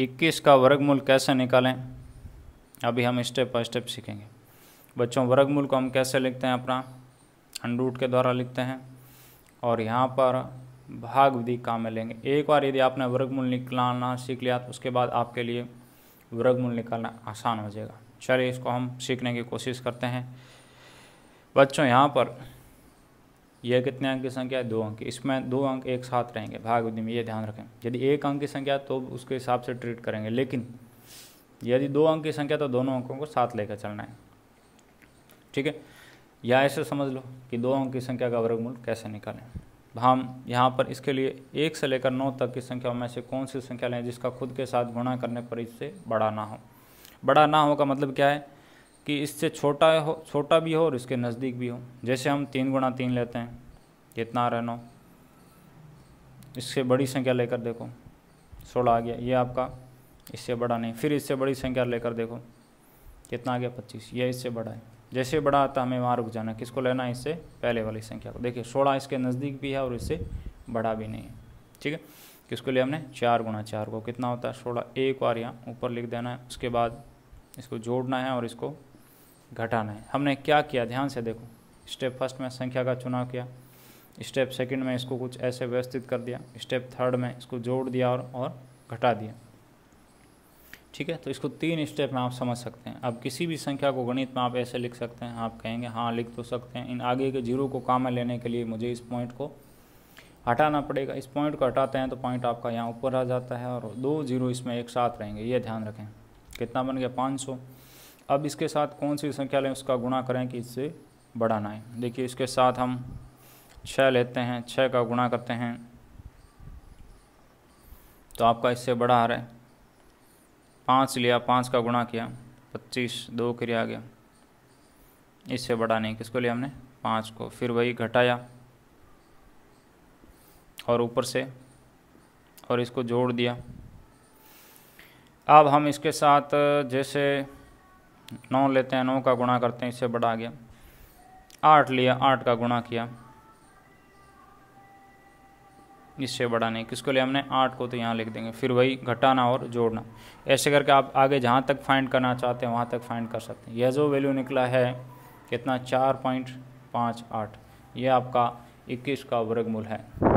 21 का वर्गमूल कैसे निकालें अभी हम स्टेप बाय स्टेप सीखेंगे बच्चों वर्गमूल को हम कैसे लिखते हैं अपना अंडरूट के द्वारा लिखते हैं और यहाँ पर भाग विधि काम में लेंगे एक बार यदि आपने वर्गमूल निकालना सीख लिया तो उसके बाद आपके लिए वर्गमूल निकालना आसान हो जाएगा चलिए इसको हम सीखने की कोशिश करते हैं बच्चों यहाँ पर यह कितने अंक की संख्या है दो अंक की इसमें दो अंक एक साथ रहेंगे विधि में ये ध्यान रखें यदि एक अंक की संख्या तो उसके हिसाब से ट्रीट करेंगे लेकिन यदि दो अंक की संख्या तो दोनों अंकों को साथ लेकर चलना है ठीक है या ऐसे समझ लो कि दो अंक की संख्या का वर्गमूल कैसे निकालें हम यहाँ पर इसके लिए एक से लेकर नौ तक की संख्याओं में से कौन सी संख्या लें जिसका खुद के साथ गुणा करने पर इससे बड़ा ना हो बड़ा ना हो का मतलब क्या है कि इससे छोटा हो छोटा भी हो और इसके नज़दीक भी हो जैसे हम तीन गुणा तीन लेते हैं कितना आ रहा नौ इससे बड़ी संख्या लेकर देखो सोलह आ गया ये आपका इससे बड़ा नहीं फिर इससे बड़ी संख्या लेकर देखो कितना आ गया पच्चीस यह इससे बड़ा है जैसे बड़ा आता हमें वहाँ रुक जाना किसको लेना है इससे पहले वाली संख्या को देखिए सोलह इसके नज़दीक भी है और इससे बड़ा भी नहीं है ठीक है किसको लिए हमने चार गुणा चार को कितना होता है सोलह एक बार यहाँ ऊपर लिख देना है उसके बाद इसको जोड़ना है और इसको घटाना है हमने क्या किया ध्यान से देखो स्टेप फर्स्ट में संख्या का चुनाव किया स्टेप सेकंड में इसको कुछ ऐसे व्यवस्थित कर दिया स्टेप थर्ड में इसको जोड़ दिया और और घटा दिया ठीक है तो इसको तीन स्टेप में आप समझ सकते हैं अब किसी भी संख्या को गणित में आप ऐसे लिख सकते हैं आप कहेंगे हाँ लिख तो सकते हैं इन आगे के जीरो को काम में लेने के लिए मुझे इस पॉइंट को हटाना पड़ेगा इस पॉइंट को हटाते हैं तो पॉइंट आपका यहाँ ऊपर आ जाता है और दो जीरो इसमें एक साथ रहेंगे ये ध्यान रखें कितना बन गया पाँच सौ अब इसके साथ कौन सी संख्या लें उसका गुणा करें कि इससे बढ़ाना है देखिए इसके साथ हम छः लेते हैं छः का गुणा करते हैं तो आपका इससे बड़ा आ रहा है पाँच लिया पाँच का गुणा किया पच्चीस दो क्रिया आ गया इससे बड़ा नहीं किसको लिया हमने पाँच को फिर वही घटाया और ऊपर से और इसको जोड़ दिया अब हम इसके साथ जैसे नौ लेते हैं नौ का गुणा करते हैं इससे बड़ा आ गया आठ लिया आठ का गुणा किया इससे बड़ा नहीं किसको लिया हमने आठ को तो यहाँ लिख देंगे फिर वही घटाना और जोड़ना ऐसे करके आप आगे जहाँ तक फाइंड करना चाहते हैं वहाँ तक फाइंड कर सकते हैं यह जो वैल्यू निकला है कितना चार पॉइंट पाँच आठ यह आपका इक्कीस का वर्गमूल है